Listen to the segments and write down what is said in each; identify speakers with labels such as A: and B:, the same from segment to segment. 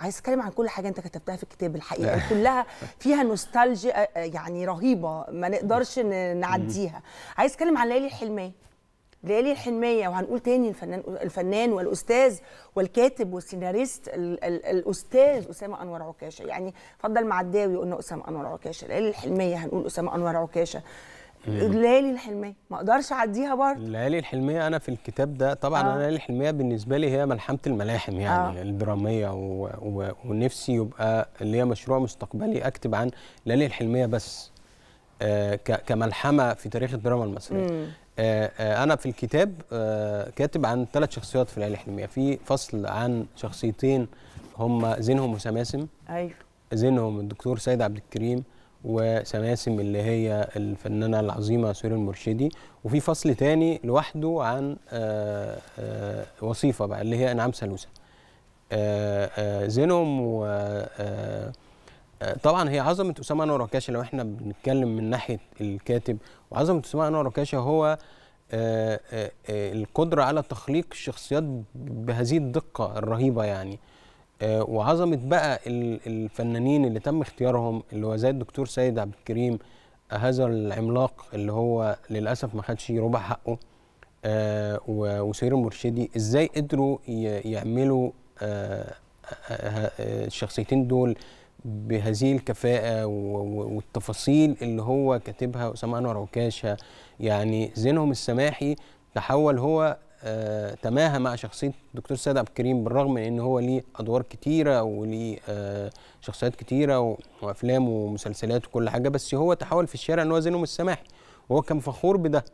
A: عايز اتكلم عن كل حاجه انت كتبتها في الكتاب الحقيقه كلها فيها نوستالجيا يعني رهيبه ما نقدرش نعديها عايز اتكلم عن ليالي الحلميه ليالي الحلميه وهنقول تاني الفنان الفنان والاستاذ والكاتب والسيناريست الاستاذ اسامه انور عكاشه يعني فضل معداوي قلنا اسامه انور عكاشه ليالي الحلميه هنقول اسامه انور عكاشه الليالي الحلميه ما اقدرش اعديها برضه الليالي الحلميه انا في الكتاب ده طبعا آه. الليالي الحلميه بالنسبه لي هي ملحمه الملاحم يعني آه. الدراميه و... و... ونفسي يبقى اللي هي مشروع مستقبلي اكتب عن الليالي الحلميه بس آه ك... كملحمه في تاريخ الدراما المصريه آه آه انا في الكتاب آه كاتب عن ثلاث شخصيات في الليالي الحلميه في فصل عن شخصيتين هم زينهم وسماسم ايوه زينهم الدكتور سيد عبد الكريم وسماسم اللي هي الفنانه العظيمه سوري المرشدي وفي فصل تاني لوحده عن آآ آه، آآ آه، وصيفه بقى اللي هي انعام سلوسه آه، زينهم و طبعا هي عظمه اسامه انور عكاشه لو احنا بنتكلم من ناحيه الكاتب وعظمه اسامه انور عكاشه هو القدره على تخليق الشخصيات بهذه الدقه الرهيبه يعني آه، وعظمه بقى الفنانين اللي تم اختيارهم اللي هو زي الدكتور سيد عبد الكريم آه، هذا العملاق اللي هو للاسف ما خدش ربع حقه آه، وسير المرشدي ازاي قدروا يعملوا الشخصيتين دول بهذه الكفاءة والتفاصيل اللي هو كاتبها أسامة أنور عكاشة يعني زينهم السماحي تحول هو آه، تماهى مع شخصيه الدكتور سيد عبد الكريم بالرغم من ان هو ليه ادوار كتيره وليه آه، شخصيات كتيره وافلام ومسلسلات وكل حاجه بس هو تحول في الشارع ان هو زينهم السماحي وهو كان فخور بده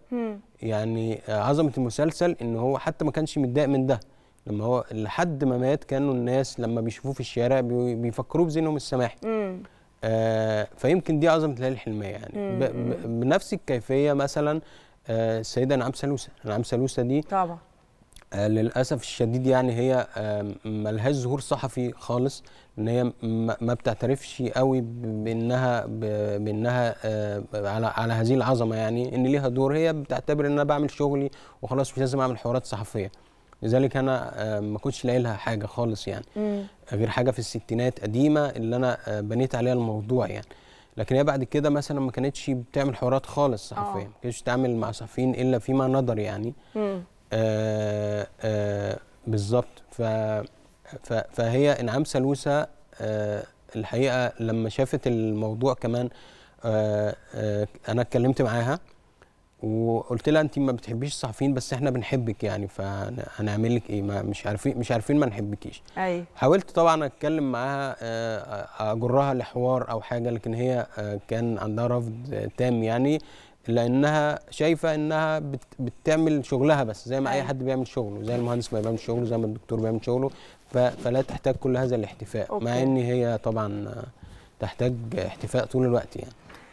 A: يعني آه، عظمه المسلسل ان هو حتى ما كانش متضايق من ده لما هو لحد ما مات كانوا الناس لما بيشوفوه في الشارع بيفكروه بزينهم السماحي آه فيمكن دي عظمه ليالي الحلميه يعني بنفس الكيفيه مثلا آه، السيده نعام سلوسه نعام سلوسه دي طبعا آه، للاسف الشديد يعني هي آه، ملهاش ظهور صحفي خالص ان هي ما بتعترفش قوي بانها بانها على على هذه العظمه يعني ان ليها دور هي بتعتبر ان انا بعمل شغلي وخلاص مش لازم اعمل حوارات صحفيه لذلك انا ما كنتش لاقي لها حاجه خالص يعني غير حاجه في الستينات قديمه اللي انا بنيت عليها الموضوع يعني لكن هي بعد كده مثلا ما كانتش بتعمل حوارات خالص صحفيه آه. ما كانتش بتتعامل مع صحفيين الا فيما نظر يعني آه، آه، بالظبط ف فهي انعام سلوسه الحقيقه لما شافت الموضوع كمان انا اتكلمت معاها وقلت لها انت ما بتحبيش الصحفيين بس احنا بنحبك يعني فهنعمل لك ايه ما مش عارفين مش عارفين ما نحبكيش أي. أيوة. حاولت طبعا اتكلم معاها آه، آه، اجرها لحوار او حاجه لكن هي آه، كان عندها رفض تام يعني لانها شايفه انها بتعمل شغلها بس زي ما اي أيوة. حد بيعمل شغله زي المهندس ما بيعمل شغله زي ما الدكتور بيعمل شغله فلا تحتاج كل هذا الاحتفاء أوكي. مع ان هي طبعا تحتاج احتفاء طول الوقت يعني